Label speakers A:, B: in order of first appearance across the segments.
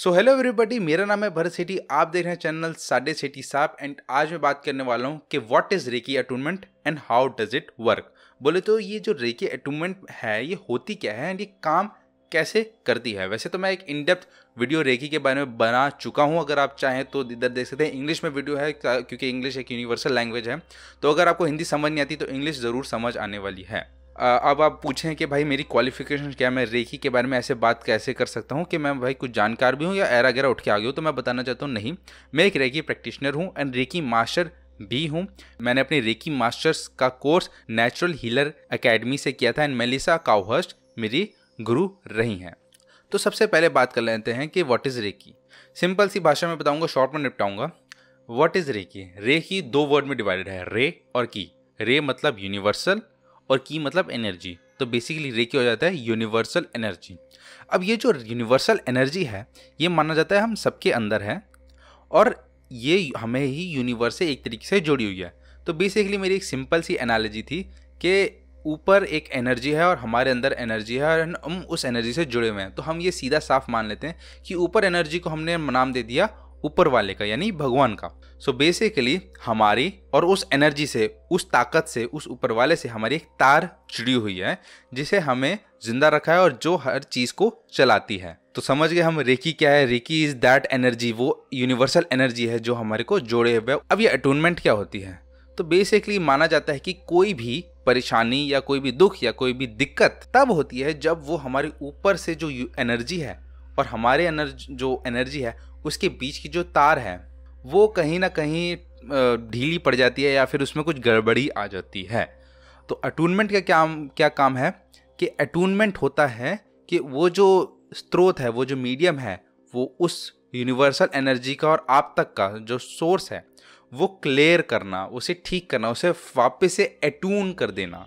A: so hello everybody मेरा नाम है भरत सेठी आप देख रहे हैं चैनल साडे सेठी साहब एंड आज मैं बात करने वाला हूँ कि what is Reiki attunement and how does it work बोले तो ये जो रेकी अटूनमेंट है ये होती क्या है एंड ये काम कैसे करती है वैसे तो मैं एक इनडेप्थ वीडियो रेकी के बारे में बना चुका हूँ अगर आप चाहें तो इधर देख सकते हैं इंग्लिश में वीडियो है क्योंकि इंग्लिश एक यूनिवर्सल लैंग्वेज है तो अगर आपको हिंदी समझ नहीं आती तो इंग्लिश ज़रूर समझ आने वाली है अब आप पूछें कि भाई मेरी क्वालिफिकेशन क्या मैं रेखी के बारे में ऐसे बात कैसे कर सकता हूँ कि मैं भाई कुछ जानकार भी हूँ या एरा गैरा उठ के आ गया हूँ तो मैं बताना चाहता हूँ नहीं मैं एक रेकी प्रैक्टिशनर हूँ एंड रेकी मास्टर भी हूँ मैंने अपने रेकी मास्टर्स का कोर्स नेचुरल हीलर अकेडमी से किया था एंड मेलिसा काउहस्ट मेरी गुरु रही हैं तो सबसे पहले बात कर लेते हैं कि व्हाट इज़ रेकी सिंपल सी भाषा में बताऊंगा शॉर्ट में निपटाऊंगा व्हाट इज़ रेकी रेकी दो वर्ड में डिवाइडेड है रे और की रे मतलब यूनिवर्सल और की मतलब एनर्जी तो बेसिकली क्या हो जाता है यूनिवर्सल एनर्जी अब ये जो यूनिवर्सल एनर्जी है ये माना जाता है हम सबके अंदर है और ये हमें ही यूनिवर्स से एक तरीके से जुड़ी हुई है तो बेसिकली मेरी एक सिंपल सी एनालॉजी थी कि ऊपर एक एनर्जी है और हमारे अंदर एनर्जी है और हम उस एनर्जी से जुड़े हुए हैं तो हम ये सीधा साफ मान लेते हैं कि ऊपर एनर्जी को हमने नाम दे दिया ऊपर वाले का यानी भगवान का सो so बेसिकली हमारी और उस एनर्जी से उस ताकत से उस ऊपर वाले से हमारी एक तार जुड़ी हुई है जिसे हमें जिंदा रखा है और जो हर चीज़ को चलाती है तो समझ गए हम रेकी क्या है रेकी इज दैट एनर्जी वो यूनिवर्सल एनर्जी है जो हमारे को जोड़े हुए अब ये अटूनमेंट क्या होती है तो बेसिकली माना जाता है कि कोई भी परेशानी या कोई भी दुख या कोई भी दिक्कत तब होती है जब वो हमारे ऊपर से जो एनर्जी है और हमारे एनर्ज जो एनर्जी है उसके बीच की जो तार है वो कहीं ना कहीं ढीली पड़ जाती है या फिर उसमें कुछ गड़बड़ी आ जाती है तो अटूनमेंट का क्या क्या काम है कि अटूनमेंट होता है कि वो जो स्रोत है वो जो मीडियम है वो उस यूनिवर्सल एनर्जी का और आप तक का जो सोर्स है वो क्लियर करना उसे ठीक करना उसे वापस से अटून कर देना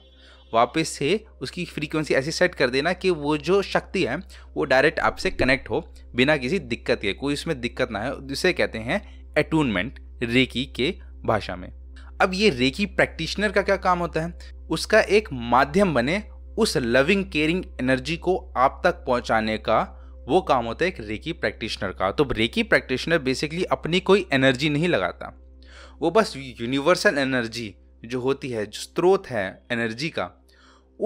A: वापस से उसकी फ्रीक्वेंसी ऐसी सेट कर देना कि वो जो शक्ति है वो डायरेक्ट आपसे कनेक्ट हो बिना किसी दिक्कत के कोई इसमें दिक्कत ना है जिसे कहते हैं एटूनमेंट रेकी के भाषा में अब ये रेकी प्रैक्टिशनर का क्या काम होता है उसका एक माध्यम बने उस लविंग केयरिंग एनर्जी को आप तक पहुंचाने का वो काम होता है एक रेकी प्रैक्टिशनर का तो रेकी प्रैक्टिशनर बेसिकली अपनी कोई एनर्जी नहीं लगाता वो बस यूनिवर्सल एनर्जी जो होती है जो स्रोत है एनर्जी का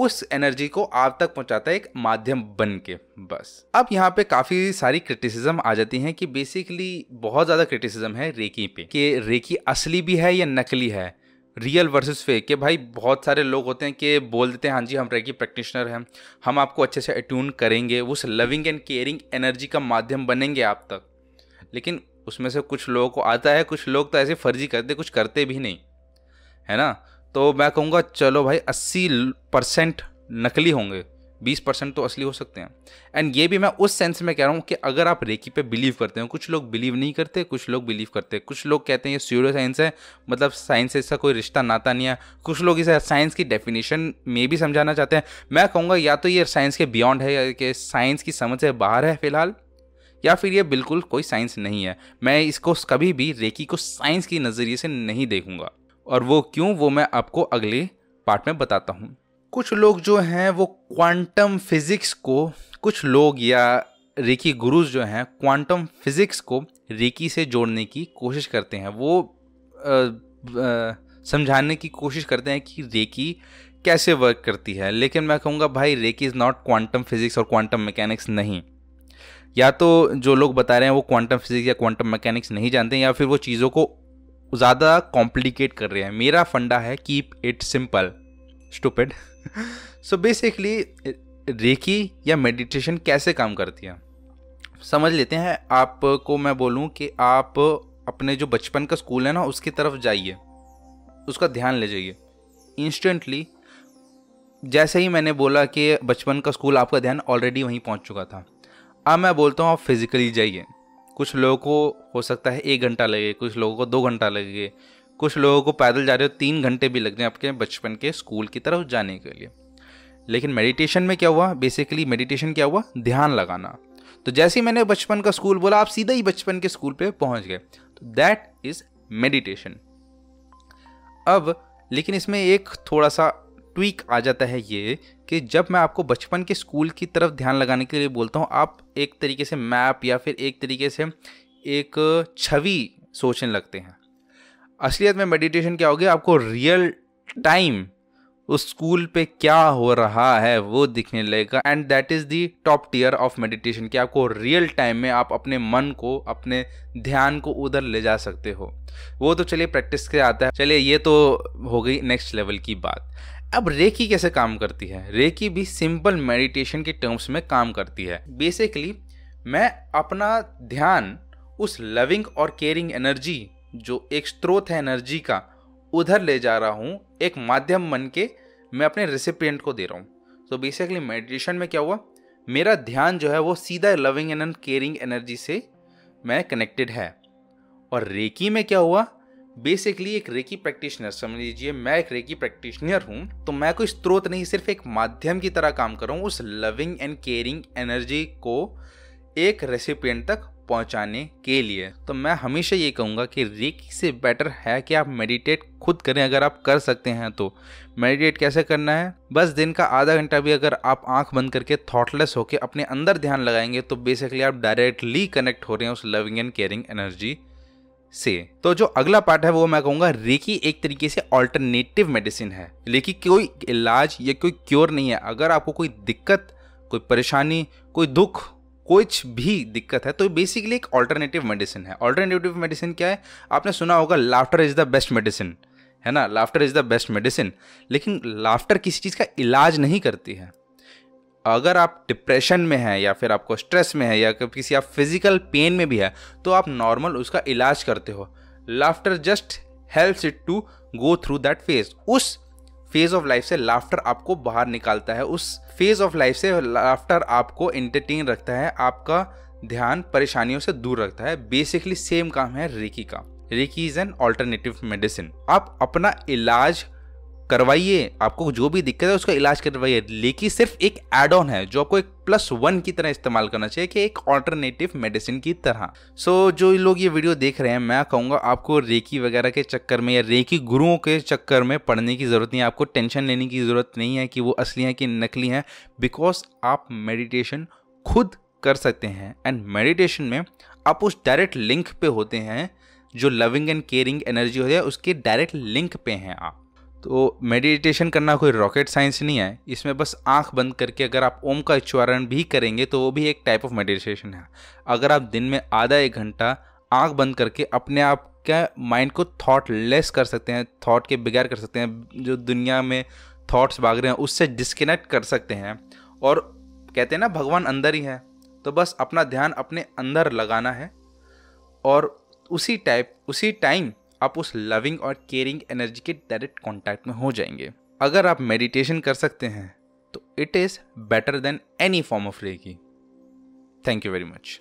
A: उस एनर्जी को आप तक पहुंचाता है एक माध्यम बन के बस अब यहाँ पे काफी सारी क्रिटिसिज्म आ जाती हैं कि बेसिकली बहुत ज्यादा क्रिटिसिज्म है रेकी पे कि रेकी असली भी है या नकली है रियल वर्सेस फेक के भाई बहुत सारे लोग होते हैं कि बोल देते हैं हाँ जी हम रेकी प्रैक्टिशनर हैं हम आपको अच्छे से अट्यून करेंगे उस लविंग एंड केयरिंग एनर्जी का माध्यम बनेंगे आप तक लेकिन उसमें से कुछ लोगों को आता है कुछ लोग तो ऐसे फर्जी करते कुछ करते भी नहीं है ना तो मैं कहूँगा चलो भाई अस्सी परसेंट नकली होंगे बीस परसेंट तो असली हो सकते हैं एंड ये भी मैं उस सेंस में कह रहा हूँ कि अगर आप रेकी पे बिलीव करते हैं कुछ लोग बिलीव नहीं करते कुछ लोग बिलीव करते हैं कुछ लोग कहते हैं ये स्यूडो साइंस है मतलब साइंस से इसका कोई रिश्ता नाता नहीं है कुछ लोग इसे साइंस की डेफिनेशन में भी समझाना चाहते हैं मैं कहूँगा या तो ये साइंस के बियॉन्ड है या कि साइंस की समझ से बाहर है फिलहाल या फिर ये बिल्कुल कोई साइंस नहीं है मैं इसको कभी भी रेकी को साइंस की नज़रिए से नहीं देखूँगा और वो क्यों वो मैं आपको अगले पार्ट में बताता हूँ कुछ लोग जो हैं वो क्वांटम फिज़िक्स को कुछ लोग या रिकी गुरुज जो हैं क्वांटम फिज़िक्स को रेकी से जोड़ने की कोशिश करते हैं वो समझाने की कोशिश करते हैं कि रेकी कैसे वर्क करती है लेकिन मैं कहूँगा भाई reiki is not quantum physics और क्वांटम मैकेनिक्स नहीं या तो जो लोग बता रहे हैं वो क्वांटम फिज़िक्स या क्वांटम मैकेनिक्स नहीं जानते या फिर वो चीज़ों को ज़्यादा कॉम्प्लिकेट कर रहे हैं मेरा फंडा है keep it simple stupid so basically reiki या मेडिटेशन कैसे काम करती है समझ लेते हैं आपको मैं बोलूँ कि आप अपने जो बचपन का स्कूल है ना उसकी तरफ जाइए उसका ध्यान ले जाइए इंस्टेंटली जैसे ही मैंने बोला कि बचपन का स्कूल आपका ध्यान ऑलरेडी वहीं पहुंच चुका था अब मैं बोलता हूँ आप फिज़िकली जाइए कुछ लोगों को हो सकता है एक घंटा लगे कुछ लोगों को दो घंटा लगे कुछ लोगों को पैदल जा रहे हो तीन घंटे भी लग जाए आपके बचपन के स्कूल की तरफ जाने के लिए लेकिन मेडिटेशन में क्या हुआ बेसिकली मेडिटेशन क्या हुआ ध्यान लगाना तो जैसे ही मैंने बचपन का स्कूल बोला आप सीधा ही बचपन के स्कूल पे पहुंच गए तो दैट इज मेडिटेशन अब लेकिन इसमें एक थोड़ा सा ट्वीक आ जाता है ये कि जब मैं आपको बचपन के स्कूल की तरफ ध्यान लगाने के लिए बोलता हूँ आप एक तरीके से मैप या फिर एक तरीके से एक छवि सोचने लगते हैं असलियत में मेडिटेशन क्या होगी आपको रियल टाइम उस स्कूल पे क्या हो रहा है वो दिखने लगेगा and that is the top tier of meditation कि आपको रियल टाइम में आप अपने मन को अपने ध्यान को उधर ले जा सकते हो वो तो चलिए प्रैक्टिस के आता है चलिए ये तो हो गई नेक्स्ट लेवल की बात अब रेकी कैसे काम करती है रेकी भी सिंपल मेडिटेशन के टर्म्स में काम करती है बेसिकली मैं अपना ध्यान उस लविंग और केयरिंग एनर्जी जो एक स्रोत है एनर्जी का उधर ले जा रहा हूँ एक माध्यम बन के मैं अपने रेसिपियंट को दे रहा हूँ तो बेसिकली मेडिटेशन में क्या हुआ मेरा ध्यान जो है वो सीधा लविंग एंड केयरिंग एनर्जी से मैं कनेक्टेड है और रेकी में क्या हुआ बेसिकली एक रेकी प्रैक्टिशनर समझ लीजिए मैं एक रेकी प्रैक्टिशनर हूँ तो मैं कोई स्त्रोत नहीं सिर्फ एक माध्यम की तरह काम कर रहा हूँ उस लविंग एंड केयरिंग एनर्जी को एक रेसिपियंट तक पहुंचाने के लिए तो मैं हमेशा ये कहूँगा कि रेकी से बेटर है कि आप मेडिटेट खुद करें अगर आप कर सकते हैं तो मेडिटेट कैसे करना है बस दिन का आधा घंटा भी अगर आप आंख बंद करके थॉटलेस होकर अपने अंदर ध्यान लगाएंगे तो बेसिकली आप डायरेक्टली कनेक्ट हो रहे हैं उस लविंग एंड केयरिंग एनर्जी से तो जो अगला पार्ट है वो मैं कहूंगा रेकी एक तरीके से ऑल्टरनेटिव मेडिसिन है लेकिन कोई इलाज या कोई क्योर नहीं है अगर आपको कोई दिक्कत कोई परेशानी कोई दुख कुछ भी दिक्कत है तो बेसिकली एक ऑल्टरनेटिव मेडिसिन है ऑल्टरनेटिव मेडिसिन क्या है आपने सुना होगा laughter is the best medicine है ना laughter is the best medicine लेकिन लाफ्टर किसी चीज़ का इलाज नहीं करती है अगर आप डिप्रेशन में हैं या फिर आपको स्ट्रेस में है या किसी आप फिजिकल पेन में भी है तो आप नॉर्मल उसका इलाज करते हो laughter just helps it to go through that phase उस फेज ऑफ लाइफ से लाफ्टर आपको बाहर निकालता है उस फेज ऑफ लाइफ से लाफ्टर आपको एंटरटेन रखता है आपका ध्यान परेशानियों से दूर रखता है बेसिकली सेम काम है रेकी का reiki is an alternative medicine आप अपना इलाज करवाइए आपको जो भी दिक्कत है उसका इलाज करवाइए लेकिन सिर्फ एक एड ऑन है जो आपको एक प्लस वन की तरह इस्तेमाल करना चाहिए कि एक ऑल्टरनेटिव मेडिसिन की तरह सो so, जो लोग ये वीडियो देख रहे हैं मैं कहूँगा आपको रेकी वगैरह के चक्कर में या रेकी गुरुओं के चक्कर में पढ़ने की ज़रूरत नहीं है आपको टेंशन लेने की ज़रूरत नहीं है कि वो असली हैं कि नकली हैं बिकॉज आप मेडिटेशन खुद कर सकते हैं एंड मेडिटेशन में आप उस डायरेक्ट लिंक पे होते हैं जो लविंग एंड केयरिंग एनर्जी होती है उसके डायरेक्ट लिंक पे हैं आप तो मेडिटेशन करना कोई रॉकेट साइंस नहीं है इसमें बस आंख बंद करके अगर आप ओम का उच्चारण भी करेंगे तो वो भी एक टाइप ऑफ मेडिटेशन है अगर आप दिन में आधा एक घंटा आंख बंद करके अपने आप क्या माइंड को थॉट लेस कर सकते हैं थॉट के बगैर कर सकते हैं जो दुनिया में थॉट्स भाग रहे हैं उससे डिस्कनेक्ट कर सकते हैं और कहते हैं ना भगवान अंदर ही है तो बस अपना ध्यान अपने अंदर लगाना है और उसी टाइप उसी टाइम आप उस लविंग और केयरिंग एनर्जी के डायरेक्ट कॉन्टैक्ट में हो जाएंगे अगर आप मेडिटेशन कर सकते हैं तो it is better than any form of reiki thank you very much